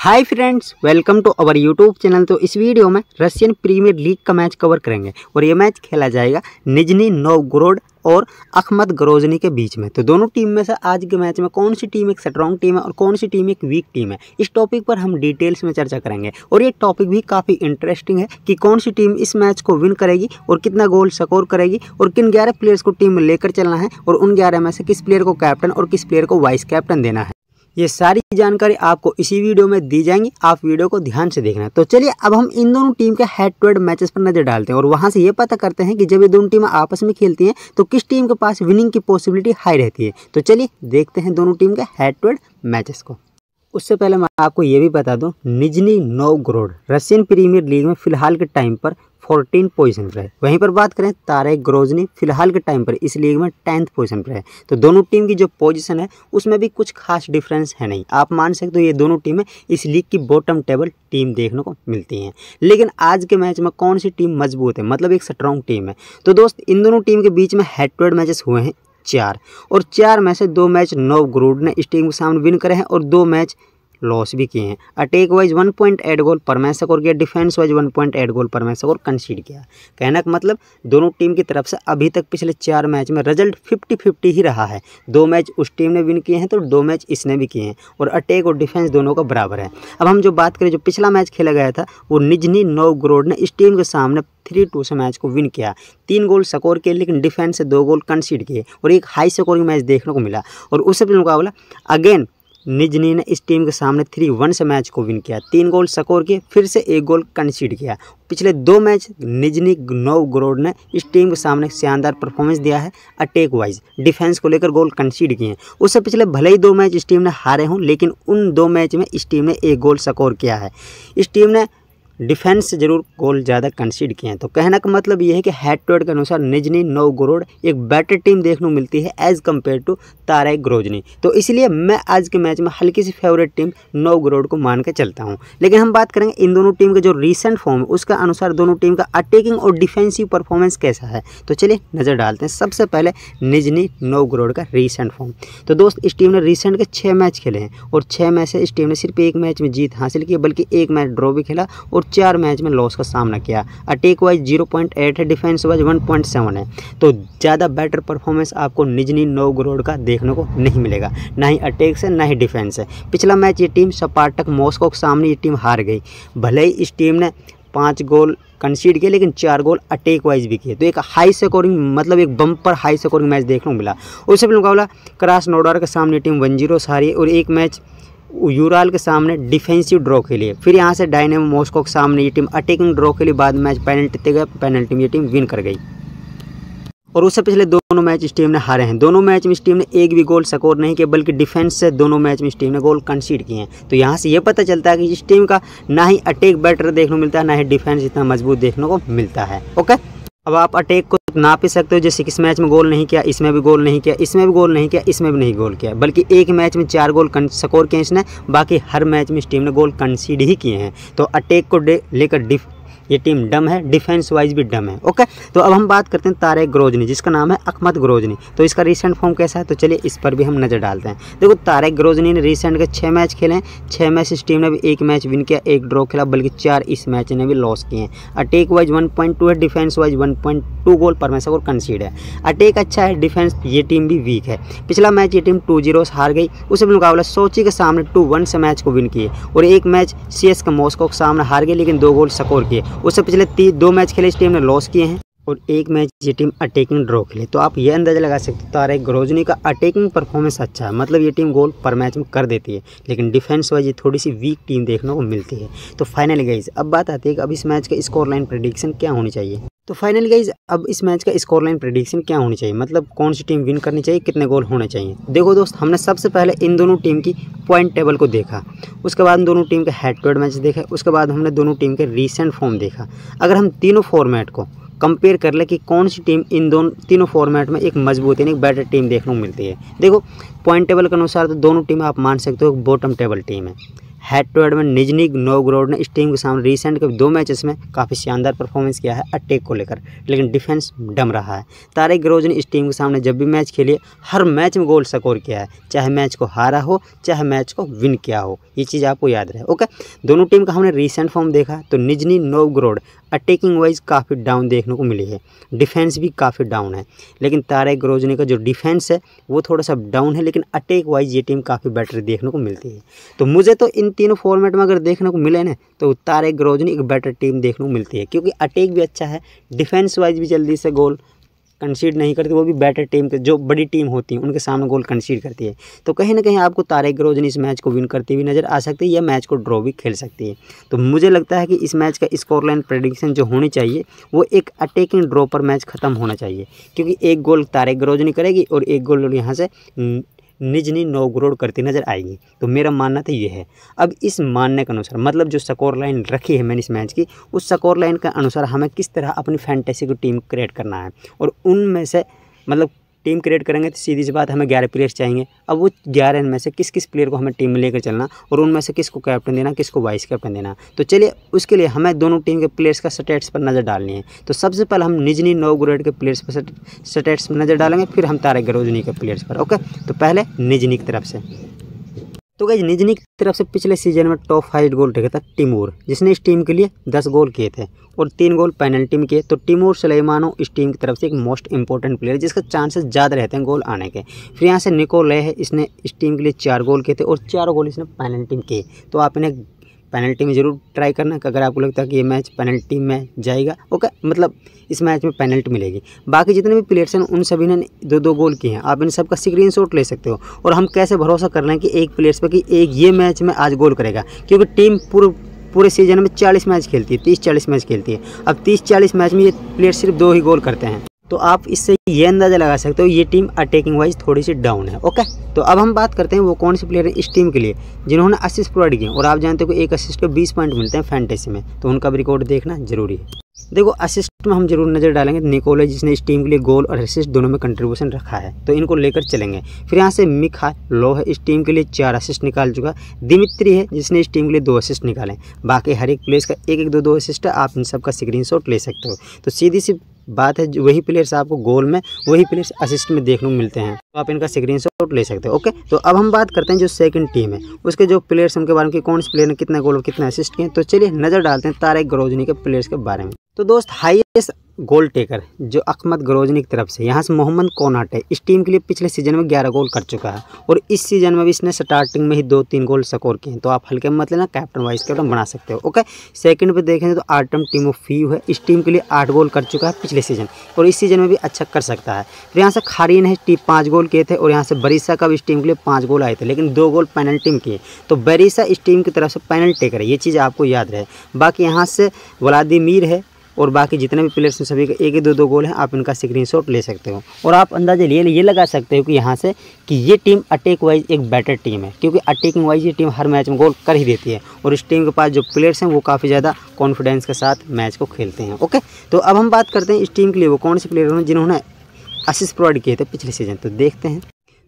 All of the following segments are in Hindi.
hi friends welcome to our YouTube channel तो इस वीडियो में रशियन प्रीमियर लीग का मैच कवर करेंगे और ये मैच खेला जाएगा निजनी नोवगोरोड और अहमद गरोजनी के बीच में तो दोनों टीम में से आज के मैच में कौन सी टीम एक स्ट्रॉन्ग टीम है और कौन सी टीम एक वीक टीम है इस टॉपिक पर हम डिटेल्स में चर्चा करेंगे और ये टॉपिक भी काफ़ी इंटरेस्टिंग है कि कौन सी टीम इस मैच को विन करेगी और कितना गोल स्कोर करेगी और किन ग्यारह प्लेयर्स को टीम में लेकर चलना है और उन ग्यारह में से किस प्लेयर को कैप्टन और किस प्लेयर को वाइस कैप्टन देना है ये सारी जानकारी आपको इसी वीडियो में दी जाएंगी आप वीडियो को ध्यान से देखना तो चलिए अब हम इन दोनों टीम के हेड टू हेड मैचेस पर नजर डालते हैं और वहां से ये पता करते हैं कि जब ये दोनों टीम आपस में खेलती हैं तो किस टीम के पास विनिंग की पॉसिबिलिटी हाई रहती है तो चलिए देखते हैं दोनों टीम के हेड टू हेड मैचेस को उससे पहले मैं आपको ये भी बता दूं Nizhny Novgorod Russian premier league में फिलहाल के टाइम पर फोर्टीन पोजीशन पर है वहीं पर बात करें तारे ग्रोजनी फिलहाल के टाइम पर इस लीग में टेंथ पोजीशन पर है तो दोनों टीम की जो पोजीशन है उसमें भी कुछ खास डिफरेंस है नहीं आप मान सकते हो ये दोनों टीमें इस लीग की बॉटम टेबल टीम देखने को मिलती हैं लेकिन आज के मैच में कौन सी टीम मजबूत है मतलब एक स्ट्रॉन्ग टीम है तो दोस्त इन दोनों टीम के बीच में हेड टू हेड मैचेस हुए हैं चार और चार में से दो मैच नोव ग्रूड ने इस टीम के सामने विन करे हैं और दो मैच लॉस भी किए हैं attack wise one point eight goal पर और स्कोर किया defence wise one point eight goal पर और स्कोर कंसीड किया कहना का मतलब दोनों टीम की तरफ से अभी तक पिछले चार मैच में रिजल्ट फिफ्टी फिफ्टी ही रहा है दो मैच उस टीम ने विन किए हैं तो दो मैच इसने भी किए हैं और अटैक और डिफेंस दोनों का बराबर है अब हम जो बात करें जो पिछला मैच खेला गया था वो निजनी ग्रोड ने इस टीम के सामने थ्री टू से मैच को विन किया तीन गोल स्कोर किए लेकिन डिफेंस से दो गोल कंसीड किए और एक हाई स्कोरिंग मैच देखने को मिला और उससे मुकाबला अगेन निजनी ने इस टीम के सामने थ्री वन से मैच को विन किया तीन गोल स्कोर किए फिर से एक गोल कंसीड किया पिछले दो मैच निजनी ग्रोड ने इस टीम के सामने शानदार परफॉर्मेंस दिया है अटैक वाइज डिफेंस को लेकर गोल कंसीड किए हैं उससे पिछले भले ही दो मैच इस टीम ने हारे हों लेकिन उन दो मैच में इस टीम ने एक गोल स्कोर किया है इस टीम ने डिफेंस जरूर गोल ज़्यादा कंसीड किए हैं तो कहने का मतलब ये है कि हेड टू हेड के अनुसार निजनी नोवगोरोड एक बेटर टीम देखने को मिलती है as compare to Terek Grozny तो इसलिए मैं आज के मैच में हल्की सी फेवरेट टीम नोवगोरोड को मान के चलता हूँ लेकिन हम बात करेंगे इन दोनों टीम का जो रिसेंट फॉर्म है उसका अनुसार दोनों टीम का अटैकिंग और डिफेंसिव परफॉर्मेंस कैसा है तो चलिए नज़र डालते हैं सबसे पहले निजनी नोवगोरोड का रिसेंट फॉर्म तो दोस्त इस टीम ने रिसेंट के छः मैच खेले हैं और छः मैच से इस टीम ने सिर्फ एक मैच में जीत हासिल की बल्कि एक मैच ड्रॉ भी खेला और चार मैच में लॉस का सामना किया attack wise zero point eight है defence wise one point seven है तो ज़्यादा बेटर परफॉर्मेंस आपको निजनी नोवगरोड का देखने को नहीं मिलेगा ना ही अटैक से ना ही डिफेंस है पिछला मैच ये टीम सपाटक मॉस्को के सामने ये टीम हार गई भले ही इस टीम ने पाँच गोल कंसीड किए लेकिन चार गोल अटैक वाइज भी किए तो एक हाई स्कोरिंग मतलब एक बम पर हाई स्कोरिंग मैच देखने को मिला उससे पहले मुकाबला क्रास नोडार के सामने टीम वन जीरो से हारी और एक मैच यूराल के सामने डिफेंसिव ड्रॉ के लिए फिर यहाँ से डायनेमो मॉस्को के सामने ये टीम अटैकिंग ड्रॉ के लिए बाद मैच पेनल्टी तक पेनल्टी में ये टीम विन कर गई और उससे पिछले दोनों मैच इस टीम ने हारे हैं दोनों मैच में इस टीम ने एक भी गोल स्कोर नहीं किया बल्कि डिफेंस से दोनों मैच में इस टीम ने गोल कंसीड किए हैं तो यहाँ से ये पता चलता है कि इस टीम का ना ही अटैक बैटर देखने को मिलता है ना ही डिफेंस इतना मजबूत देखने को मिलता है ओके अब आप अटैक को नाप ही सकते हो जैसे किस मैच में गोल नहीं किया इसमें भी गोल नहीं किया इसमें भी गोल नहीं किया इसमें भी नहीं गोल किया बल्कि एक मैच में चार गोल स्कोर किए इसने बाकी हर मैच में इस टीम ने गोल कंसीड ही किए हैं तो अटैक को लेकर डिफ ये टीम डम है डिफेंस वाइज भी डम है ओके तो अब हम बात करते हैं तारेक ग्रोजनी जिसका नाम है अकमद ग्रोजनी तो इसका रिसेंट फॉर्म कैसा है तो चलिए इस पर भी हम नज़र डालते हैं देखो तारेक ग्रोजनी ने रिसेंट के छः मैच खेले हैं छः मैच इस टीम ने भी एक मैच विन किया एक ड्रॉ खेला बल्कि चार इस मैच ने भी लॉस किए हैं अटेक वाइज वन है डिफेंस वाइज वन गोल पर और कंसीड है अटेक अच्छा है डिफेंस ये टीम भी वीक है पिछला मैच ये टीम टू जीरो से हार गई उसे मुकाबला सोची के सामने टू वन से मैच को विन किए और एक मैच सी एस का मॉस्को के सामने हार गए लेकिन दो गोल स्कोर किए उससे पिछले तीन दो मैच खेले इस टीम ने लॉस किए हैं और एक मैच ये टीम अटैकिंग ड्रॉ खेली तो आप ये अंदाज़ा लगा सकते हो तारे ग्रोजनी का अटैकिंग परफॉर्मेंस अच्छा है मतलब ये टीम गोल पर मैच में कर देती है लेकिन डिफेंस वाइज ये थोड़ी सी वीक टीम देखने को मिलती है तो फाइनली गई अब बात आती है कि अब इस मैच का स्कोर लाइन प्रडिक्शन क्या होनी चाहिए तो फाइनल गाइज अब इस मैच का स्कोर लाइन प्रडिक्शन क्या होनी चाहिए मतलब कौन सी टीम विन करनी चाहिए कितने गोल होने चाहिए देखो दोस्त हमने सबसे पहले इन दोनों टीम की पॉइंट टेबल को देखा उसके बाद दोनों टीम के हेड टू हेड मैच देखा उसके बाद हमने दोनों टीम के रिसेंट फॉर्म देखा अगर हम तीनों फॉर्मेट को कंपेयर कर ले कि कौन सी टीम इन दोनों तीनों फॉर्मेट में एक मजबूत यानी एक बेटर टीम देखने को मिलती है देखो पॉइंट टेबल के अनुसार तो दोनों टीम आप मान सकते हो बॉटम टेबल टीम है हेड टू हेड में निजनी ग्रोड ने इस टीम के सामने रिसेंट के दो मैचेस में काफ़ी शानदार परफॉर्मेंस किया है अटैक को लेकर लेकिन डिफेंस डम रहा है तारिक ग्रोज ने इस टीम के सामने जब भी मैच खेली हर मैच में गोल स्कोर किया है चाहे मैच को हारा हो चाहे मैच को विन किया हो ये चीज़ आपको याद रहे ओके दोनों टीम का हमने रिसेंट फॉर्म देखा तो निजनी ग्रोड अटैकिंग वाइज काफ़ी डाउन देखने को मिली है डिफेंस भी काफ़ी डाउन है लेकिन तारिक ग्रोजनी का जो डिफेंस है वो थोड़ा सा डाउन है लेकिन अटैक वाइज ये टीम काफ़ी बेटर देखने को मिलती है तो मुझे तो इन तीनों फॉर्मेट में अगर देखने को मिले ना तो तारे ग्रोजनी एक बेटर टीम देखने को मिलती है क्योंकि अटैक भी अच्छा है डिफेंस वाइज भी जल्दी से गोल कंसीड नहीं करती वो भी बेटर टीम के जो बड़ी टीम होती है उनके सामने गोल कंसीड करती है तो कहीं ना कहीं आपको तारे ग्रोजन इस मैच को विन करती हुई नज़र आ सकती है या मैच को ड्रॉ भी खेल सकती है तो मुझे लगता है कि इस मैच का स्कोरलाइन प्रडिक्शन जो होनी चाहिए वो एक अटैकिंग ड्रॉ पर मैच खत्म होना चाहिए क्योंकि एक गोल तारे ग्रोजनी करेगी और एक गोल यहाँ से निजनी नोवगोरोड करती नजर आएगी तो मेरा मानना तो ये है अब इस मानने के अनुसार मतलब जो स्कोर लाइन रखी है मैंने इस मैच की उस स्कोर लाइन के अनुसार हमें किस तरह अपनी फैंटेसी को टीम क्रिएट करना है और उनमें से मतलब टीम क्रिएट करेंगे तो सीधी सी बात हमें ग्यारह प्लेयर्स चाहिए अब वो ग्यारह में से किस किस प्लेयर को हमें टीम में लेकर चलना और उनमें से किसको कैप्टन देना किसको वाइस कैप्टन देना तो चलिए उसके लिए हमें दोनों टीम के प्लेयर्स का स्टेट्स पर नज़र डालनी है तो सबसे पहले हम निजनी नौ ग्रेड के प्लेयर्स पर स्टेट्स पर नज़र डालेंगे फिर हम तारे गरोजनी के प्लेयर्स पर ओके तो पहले निजनी की तरफ से तो गई निजनी की तरफ से पिछले सीजन में टॉप फाइव गोल रखा था टिमोर जिसने इस टीम के लिए दस गोल किए थे और तीन गोल पेनल्टी में किए तो टिमोर सलेमानो इस टीम की तरफ से एक मोस्ट इंपॉर्टेंट प्लेयर जिसका चांसेस ज़्यादा रहते हैं गोल आने के फिर यहाँ से निकोले है इसने इस टीम के लिए चार गोल किए थे और चार गोल इसने पेनल्टी में किए तो आप इन्हें पेनल्टी में ज़रूर ट्राई करना कि अगर आपको लगता है कि ये मैच पेनल्टी में जाएगा ओके मतलब इस मैच में पेनल्टी मिलेगी बाकी जितने भी प्लेयर्स हैं उन सभी ने दो दो गोल किए हैं आप इन सबका स्क्रीन शॉट ले सकते हो और हम कैसे भरोसा कर रहे हैं कि एक प्लेयर्स पर कि एक ये मैच में आज गोल करेगा क्योंकि टीम पूरे पूरे सीजन में चालीस मैच खेलती है तीस चालीस मैच खेलती है अब तीस चालीस मैच में ये प्लेयर सिर्फ दो ही गोल करते हैं तो आप इससे ये अंदाज़ा लगा सकते हो ये टीम अटैकिंग वाइज थोड़ी सी डाउन है ओके तो अब हम बात करते हैं वो कौन से प्लेयर हैं इस टीम के लिए जिन्होंने असिस्ट प्रोवाइड किए और आप जानते हो कि एक असिस्ट को 20 पॉइंट मिलते हैं फैंटेसी में तो उनका भी रिकॉर्ड देखना जरूरी है देखो असिस्ट में हम जरूर नज़र डालेंगे निकोले जिसने इस टीम के लिए गोल और असिस्ट दोनों में कंट्रीब्यूशन रखा है तो इनको लेकर चलेंगे फिर यहाँ से मिखा लो है इस टीम के लिए चार असिस्ट निकाल चुका दिमित्री है जिसने इस टीम के लिए दो असिस्ट निकाले बाकी हर एक प्लेस का एक एक दो दो असिस्ट है आप इन सबका स्क्रीन ले सकते हो तो सीधी सी बात है वही प्लेयर्स आपको गोल में वही प्लेयर्स असिस्ट में देखने को मिलते हैं तो आप इनका स्क्रीन ले सकते हो ओके तो अब हम बात करते हैं जो सेकंड टीम है उसके जो प्लेयर्स उनके बारे में कौन से प्लेयर ने कितने गोल और कितने असिस्ट किए तो चलिए नज़र डालते हैं तारक गरोजनी के प्लेयर्स के बारे में तो दोस्त हाईएस्ट गोल टेकर जो अकमद गरोजनी की तरफ से यहाँ से मोहम्मद कोनाट है इस टीम के लिए पिछले सीजन में ग्यारह गोल कर चुका है और इस सीजन में भी इसने स्टार्टिंग में ही दो तीन गोल स्कोर किए हैं तो आप हल्के मत लेना कैप्टन वाइस कैप्टन बना सकते हो ओके सेकंड पे देखें तो आर्टम टीम ऑफ फ्यू है इस टीम के लिए आठ गोल कर चुका है पिछले सीजन और इस सीजन में भी अच्छा कर सकता है फिर यहाँ से खारीन है टीम पाँच गोल किए थे और यहाँ से बरीसा का भी इस टीम के लिए पाँच गोल आए थे लेकिन दो गोल पेनल्टी में किए तो बरीसा इस टीम की तरफ से पेनल्टी करे ये चीज़ आपको याद रहे बाकी यहाँ से वलादिमिर है और बाकी जितने भी प्लेयर्स हैं सभी का एक ही दो दो गोल हैं आप इनका शॉट ले सकते हो और आप अंदाजे ले ये लगा सकते हो कि यहाँ से कि ये टीम अटैक वाइज एक बेटर टीम है क्योंकि अटैकिंग वाइज ये टीम हर मैच में गोल कर ही देती है और इस टीम के पास जो प्लेयर्स हैं वो काफ़ी ज़्यादा कॉन्फिडेंस के साथ मैच को खेलते हैं ओके तो अब हम बात करते हैं इस टीम के लिए वो कौन से प्लेयर हैं जिन्होंने असिस्ट प्रोवाइड किए थे पिछले सीजन तो देखते हैं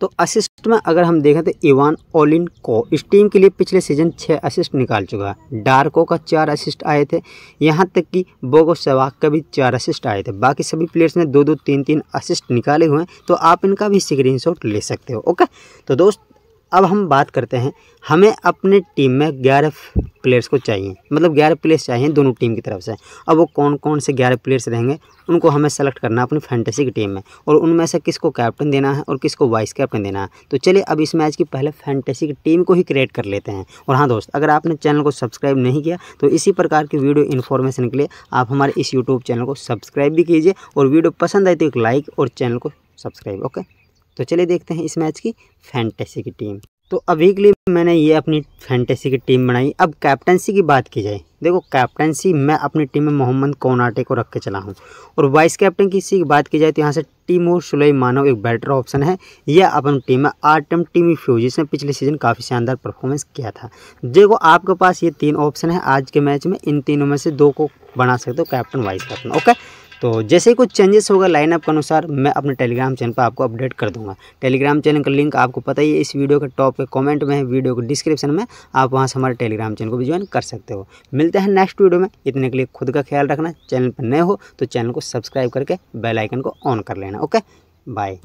तो असिस्ट में अगर हम देखें तो इवान ओलिन को इस टीम के लिए पिछले सीजन छः असिस्ट निकाल चुका है डार्को का चार असिस्ट आए थे यहाँ तक कि बोगो सवाक का भी चार असिस्ट आए थे बाकी सभी प्लेयर्स ने दो दो तीन तीन असिस्ट निकाले हुए हैं तो आप इनका भी स्क्रीनशॉट ले सकते हो ओके तो दोस्त अब हम बात करते हैं हमें अपने टीम में ग्यारह प्लेयर्स को चाहिए मतलब ग्यारह प्लेयर्स चाहिए दोनों टीम की तरफ से अब वो कौन कौन से ग्यारह प्लेयर्स रहेंगे उनको हमें सेलेक्ट करना है अपनी फैंटेसी की टीम में और उनमें से किसको कैप्टन देना है और किसको वाइस कैप्टन देना है तो चलिए अब इस मैच की पहले फैंटेसी की टीम को ही क्रिएट कर लेते हैं और हाँ दोस्त अगर आपने चैनल को सब्सक्राइब नहीं किया तो इसी प्रकार की वीडियो इन्फॉर्मेशन के लिए आप हमारे इस यूट्यूब चैनल को सब्सक्राइब भी कीजिए और वीडियो पसंद आए तो एक लाइक और चैनल को सब्सक्राइब ओके तो चलिए देखते हैं इस मैच की फैंटेसी की टीम तो अभी के लिए मैंने ये अपनी फैंटेसी की टीम बनाई अब कैप्टनसी की बात की जाए देखो कैप्टनसी मैं अपनी टीम में मोहम्मद कोनाटे को रख के चला हूँ और वाइस कैप्टन की सी की बात की जाए तो यहाँ से टीमोर सुलई मानव एक बेटर ऑप्शन है यह अपनी टीम में आर्टम टीमी फ्यू जिसने पिछले सीजन काफ़ी शानदार परफॉर्मेंस किया था देखो आपके पास ये तीन ऑप्शन है आज के मैच में इन तीनों में से दो को बना सकते हो कैप्टन वाइस कैप्टन ओके तो जैसे ही कुछ चेंजेस होगा लाइनअप के अनुसार मैं अपने टेलीग्राम चैनल पर आपको अपडेट कर दूंगा टेलीग्राम चैनल का लिंक आपको पता ही है इस वीडियो के टॉप के कमेंट में है वीडियो के डिस्क्रिप्शन में आप वहाँ से हमारे टेलीग्राम चैनल को भी ज्वाइन कर सकते हो मिलते हैं नेक्स्ट वीडियो में इतने के लिए खुद का ख्याल रखना चैनल पर नए हो तो चैनल को सब्सक्राइब करके बेलाइकन को ऑन कर लेना ओके बाय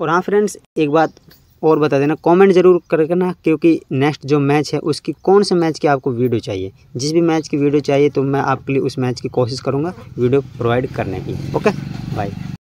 और हाँ फ्रेंड्स एक बात और बता देना कमेंट जरूर ना क्योंकि नेक्स्ट जो मैच है उसकी कौन से मैच की आपको वीडियो चाहिए जिस भी मैच की वीडियो चाहिए तो मैं आपके लिए उस मैच की कोशिश करूँगा वीडियो प्रोवाइड करने की ओके बाय